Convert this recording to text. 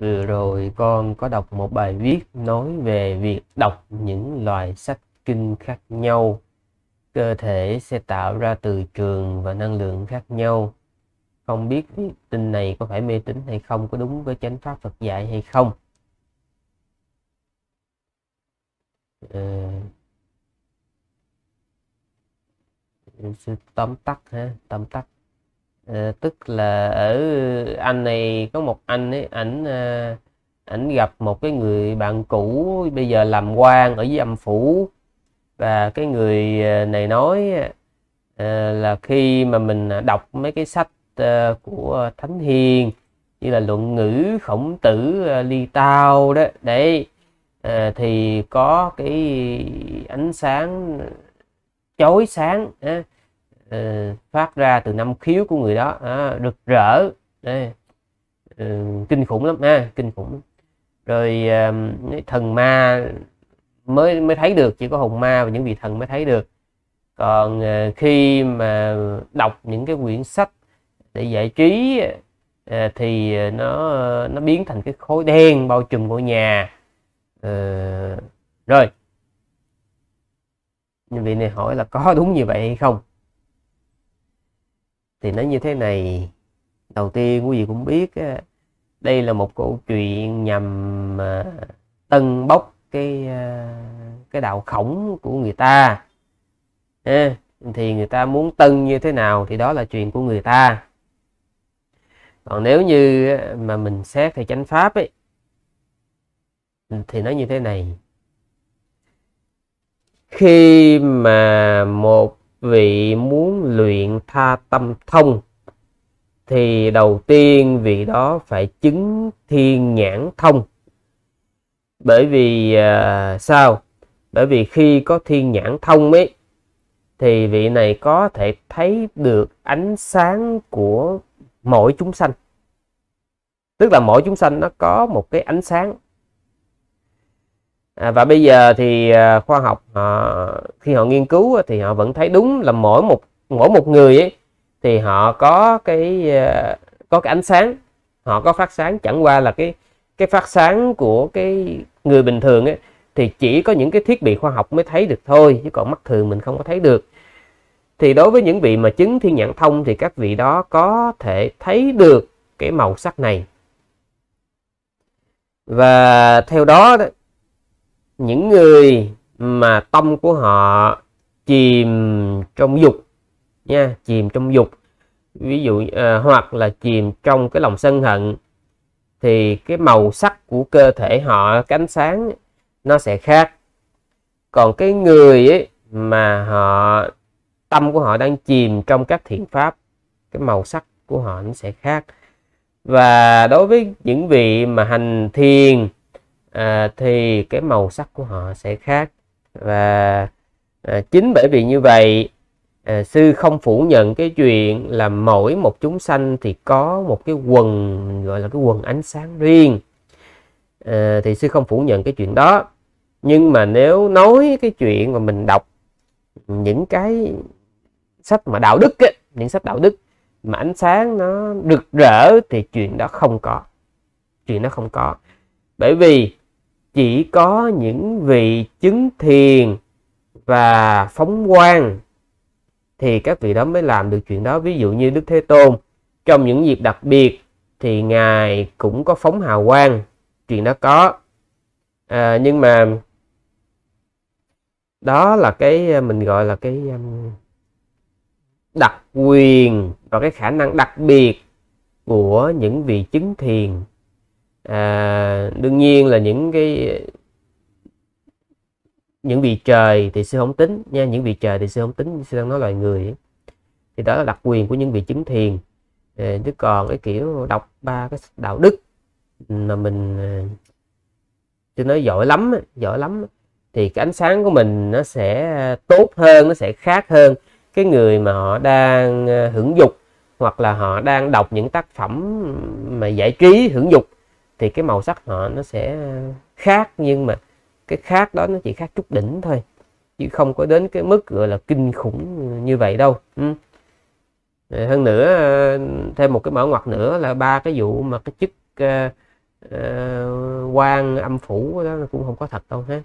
vừa rồi con có đọc một bài viết nói về việc đọc những loại sách kinh khác nhau cơ thể sẽ tạo ra từ trường và năng lượng khác nhau không biết tin này có phải mê tín hay không có đúng với chánh pháp Phật dạy hay không à, tóm tắt ha tóm tắt Ờ, tức là ở anh này có một anh ấy ảnh ờ, ảnh gặp một cái người bạn cũ bây giờ làm quan ở dưới âm phủ và cái người ờ, này nói là khi mà mình đọc mấy cái sách của thánh hiền như là luận ngữ khổng tử ly tao đó đấy thì có cái ánh sáng chói sáng Ờ, phát ra từ năm khiếu của người đó à, rực rỡ đây. Uh, kinh khủng lắm ha à, kinh khủng rồi uh, thần ma mới mới thấy được chỉ có hồn ma và những vị thần mới thấy được còn uh, khi mà đọc những cái quyển sách để giải trí uh, thì nó nó biến thành cái khối đen bao trùm ngôi nhà uh, rồi nhưng vị này hỏi là có đúng như vậy hay không thì nó như thế này đầu tiên quý vị cũng biết đây là một câu chuyện nhằm à, tân bốc cái à, cái đạo khổng của người ta thì người ta muốn tân như thế nào thì đó là chuyện của người ta còn nếu như mà mình xét thì chánh pháp ấy thì nó như thế này khi mà một vị muốn luyện tha tâm thông thì đầu tiên vị đó phải chứng thiên nhãn thông bởi vì à, sao bởi vì khi có thiên nhãn thông ấy thì vị này có thể thấy được ánh sáng của mỗi chúng sanh tức là mỗi chúng sanh nó có một cái ánh sáng à, và bây giờ thì à, khoa học họ, à, khi họ nghiên cứu thì họ vẫn thấy đúng là mỗi một mỗi một người ấy, thì họ có cái à, có cái ánh sáng họ có phát sáng chẳng qua là cái cái phát sáng của cái người bình thường ấy, thì chỉ có những cái thiết bị khoa học mới thấy được thôi chứ còn mắt thường mình không có thấy được thì đối với những vị mà chứng thiên nhãn thông thì các vị đó có thể thấy được cái màu sắc này và theo đó những người mà tâm của họ chìm trong dục nha chìm trong dục ví dụ à, hoặc là chìm trong cái lòng sân hận thì cái màu sắc của cơ thể họ cái ánh sáng nó sẽ khác còn cái người ấy mà họ tâm của họ đang chìm trong các thiện pháp cái màu sắc của họ nó sẽ khác và đối với những vị mà hành thiền à, thì cái màu sắc của họ sẽ khác và à, chính bởi vì như vậy à, sư không phủ nhận cái chuyện là mỗi một chúng sanh thì có một cái quần gọi là cái quần ánh sáng riêng à, thì sư không phủ nhận cái chuyện đó nhưng mà nếu nói cái chuyện mà mình đọc những cái sách mà đạo đức ấy, những sách đạo đức mà ánh sáng nó rực rỡ thì chuyện đó không có chuyện nó không có bởi vì chỉ có những vị chứng thiền và phóng quang thì các vị đó mới làm được chuyện đó ví dụ như đức thế tôn trong những dịp đặc biệt thì ngài cũng có phóng hào quang chuyện đó có à, nhưng mà đó là cái mình gọi là cái um, đặc quyền và cái khả năng đặc biệt của những vị chứng thiền à, đương nhiên là những cái những vị trời thì sư không tính nha những vị trời thì sư không tính sư đang nói loài người thì đó là đặc quyền của những vị chứng thiền à, chứ còn cái kiểu đọc ba cái đạo đức mà mình tôi à, nói giỏi lắm giỏi lắm thì cái ánh sáng của mình nó sẽ tốt hơn nó sẽ khác hơn cái người mà họ đang à, hưởng dục hoặc là họ đang đọc những tác phẩm mà giải trí hưởng dục thì cái màu sắc họ nó sẽ khác nhưng mà cái khác đó nó chỉ khác chút đỉnh thôi chứ không có đến cái mức gọi là kinh khủng như vậy đâu ừ. hơn nữa ờ, thêm một cái mở ngoặt nữa là ba cái vụ mà cái chức uh, uh, quan âm phủ đó cũng không có thật đâu ha